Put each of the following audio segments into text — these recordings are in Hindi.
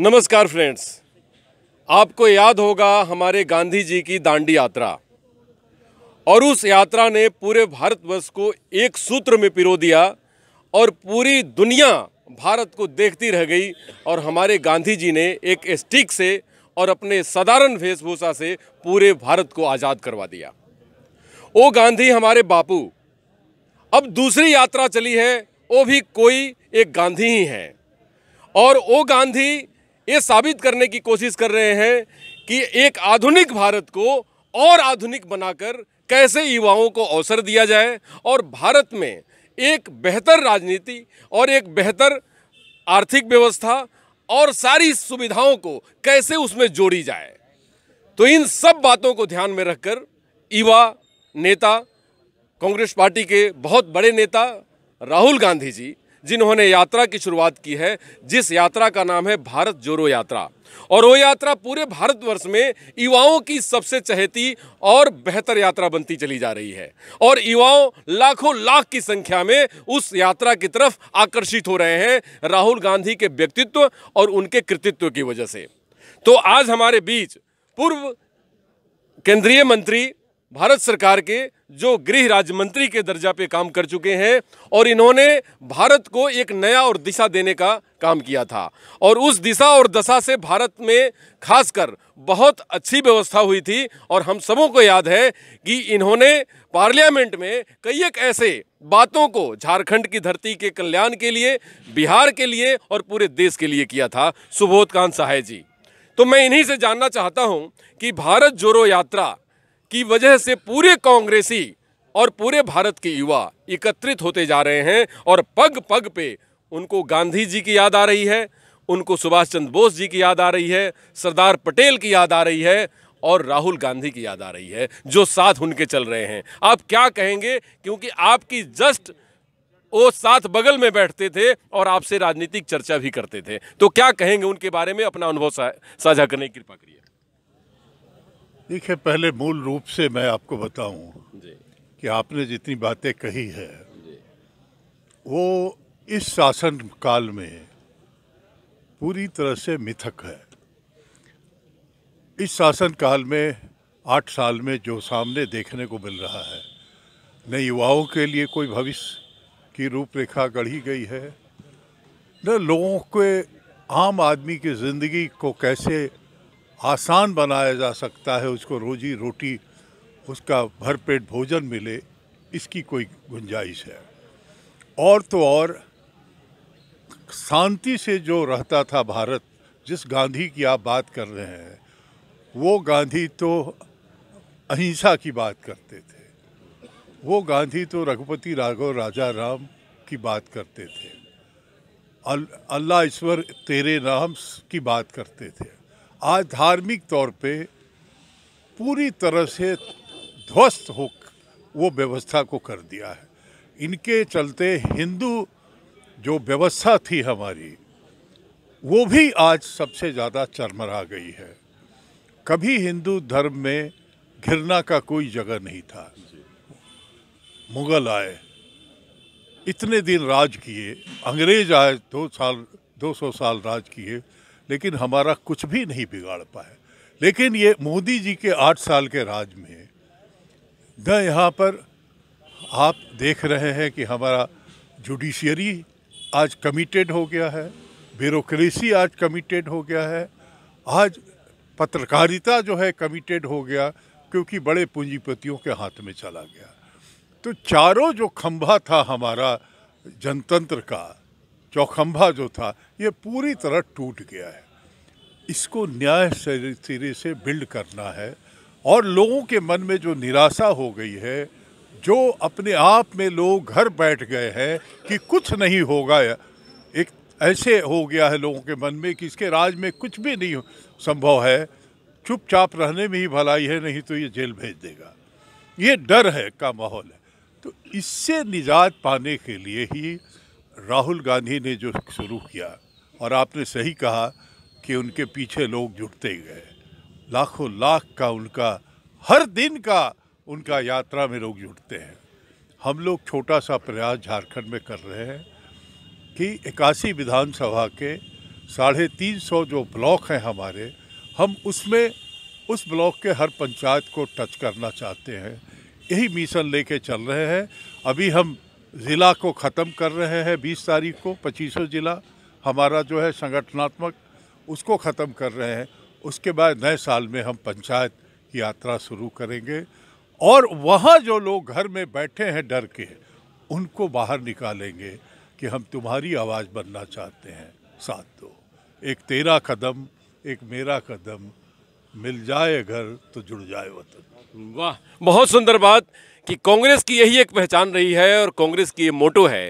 नमस्कार फ्रेंड्स आपको याद होगा हमारे गांधी जी की दांडी यात्रा और उस यात्रा ने पूरे भारतवर्ष को एक सूत्र में पिरो दिया और पूरी दुनिया भारत को देखती रह गई और हमारे गांधी जी ने एक स्टिक से और अपने साधारण वेशभूषा से पूरे भारत को आज़ाद करवा दिया ओ गांधी हमारे बापू अब दूसरी यात्रा चली है वो भी कोई एक गांधी ही है और ओ गांधी ये साबित करने की कोशिश कर रहे हैं कि एक आधुनिक भारत को और आधुनिक बनाकर कैसे युवाओं को अवसर दिया जाए और भारत में एक बेहतर राजनीति और एक बेहतर आर्थिक व्यवस्था और सारी सुविधाओं को कैसे उसमें जोड़ी जाए तो इन सब बातों को ध्यान में रखकर युवा नेता कांग्रेस पार्टी के बहुत बड़े नेता राहुल गांधी जी जिन्होंने यात्रा की शुरुआत की है जिस यात्रा का नाम है भारत जोरो यात्रा और वो यात्रा पूरे भारतवर्ष में युवाओं की सबसे चहेती और बेहतर यात्रा बनती चली जा रही है और युवाओं लाखों लाख की संख्या में उस यात्रा की तरफ आकर्षित हो रहे हैं राहुल गांधी के व्यक्तित्व और उनके कृतित्व की वजह से तो आज हमारे बीच पूर्व केंद्रीय मंत्री भारत सरकार के जो गृह राज्य मंत्री के दर्जा पे काम कर चुके हैं और इन्होंने भारत को एक नया और दिशा देने का काम किया था और उस दिशा और दशा से भारत में खासकर बहुत अच्छी व्यवस्था हुई थी और हम सबों को याद है कि इन्होंने पार्लियामेंट में कई एक ऐसे बातों को झारखंड की धरती के कल्याण के लिए बिहार के लिए और पूरे देश के लिए किया था सुबोधकांत सहाय जी तो मैं इन्हीं से जानना चाहता हूँ कि भारत जोड़ो यात्रा की वजह से पूरे कांग्रेसी और पूरे भारत के युवा एकत्रित होते जा रहे हैं और पग पग पे उनको गांधी जी की याद आ रही है उनको सुभाष चंद्र बोस जी की याद आ रही है सरदार पटेल की याद आ रही है और राहुल गांधी की याद आ रही है जो साथ उनके चल रहे हैं आप क्या कहेंगे क्योंकि आपकी जस्ट वो साथ बगल में बैठते थे और आपसे राजनीतिक चर्चा भी करते थे तो क्या कहेंगे उनके बारे में अपना अनुभव साझा करने की कृपा करिए देखिए पहले मूल रूप से मैं आपको बताऊं कि आपने जितनी बातें कही है वो इस शासन काल में पूरी तरह से मिथक है इस शासन काल में आठ साल में जो सामने देखने को मिल रहा है न युवाओं के लिए कोई भविष्य की रूपरेखा गढ़ी गई है न लोगों के आम आदमी की ज़िंदगी को कैसे आसान बनाया जा सकता है उसको रोजी रोटी उसका भरपेट भोजन मिले इसकी कोई गुंजाइश है और तो और शांति से जो रहता था भारत जिस गांधी की आप बात कर रहे हैं वो गांधी तो अहिंसा की बात करते थे वो गांधी तो रघुपति राघव राजा राम की बात करते थे अल्लाह ईश्वर तेरे नाम की बात करते थे आज धार्मिक तौर पे पूरी तरह से ध्वस्त हो वो व्यवस्था को कर दिया है इनके चलते हिंदू जो व्यवस्था थी हमारी वो भी आज सबसे ज़्यादा चरमरा गई है कभी हिंदू धर्म में घिरना का कोई जगह नहीं था मुगल आए इतने दिन राज किए अंग्रेज आए दो साल 200 साल राज किए लेकिन हमारा कुछ भी नहीं बिगाड़ पाया लेकिन ये मोदी जी के आठ साल के राज में न यहाँ पर आप देख रहे हैं कि हमारा जुडिशियरी आज कमिटेड हो गया है ब्यूरोसी आज कमिटेड हो गया है आज पत्रकारिता जो है कमिटेड हो गया क्योंकि बड़े पूंजीपतियों के हाथ में चला गया तो चारों जो खंभा था हमारा जनतंत्र का चौखंबा जो था ये पूरी तरह टूट गया है इसको न्याय सिरे से बिल्ड करना है और लोगों के मन में जो निराशा हो गई है जो अपने आप में लोग घर बैठ गए हैं कि कुछ नहीं होगा एक ऐसे हो गया है लोगों के मन में कि इसके राज में कुछ भी नहीं संभव है चुपचाप रहने में ही भलाई है नहीं तो ये जेल भेज देगा ये डर है का माहौल है तो इससे निजात पाने के लिए ही राहुल गांधी ने जो शुरू किया और आपने सही कहा कि उनके पीछे लोग जुटते गए लाखों लाख का उनका हर दिन का उनका यात्रा में लोग जुटते हैं हम लोग छोटा सा प्रयास झारखंड में कर रहे हैं कि इक्यासी विधानसभा के साढ़े तीन सौ जो ब्लॉक हैं हमारे हम उसमें उस ब्लॉक के हर पंचायत को टच करना चाहते हैं यही मिशन लेके चल रहे हैं अभी हम ज़िला को ख़त्म कर रहे हैं बीस तारीख को पच्चीसों ज़िला हमारा जो है संगठनात्मक उसको ख़त्म कर रहे हैं उसके बाद नए साल में हम पंचायत की यात्रा शुरू करेंगे और वहाँ जो लोग घर में बैठे हैं डर के उनको बाहर निकालेंगे कि हम तुम्हारी आवाज़ बनना चाहते हैं साथ दो एक तेरा कदम एक मेरा कदम मिल जाए घर तो जुड़ जाए वतन वाह बहुत सुंदर बात कि कांग्रेस की यही एक पहचान रही है और कांग्रेस की ये मोटो है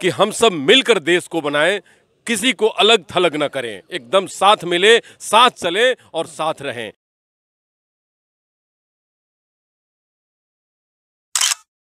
कि हम सब मिलकर देश को बनाएं किसी को अलग थलग ना करें एकदम साथ मिले साथ चले और साथ रहें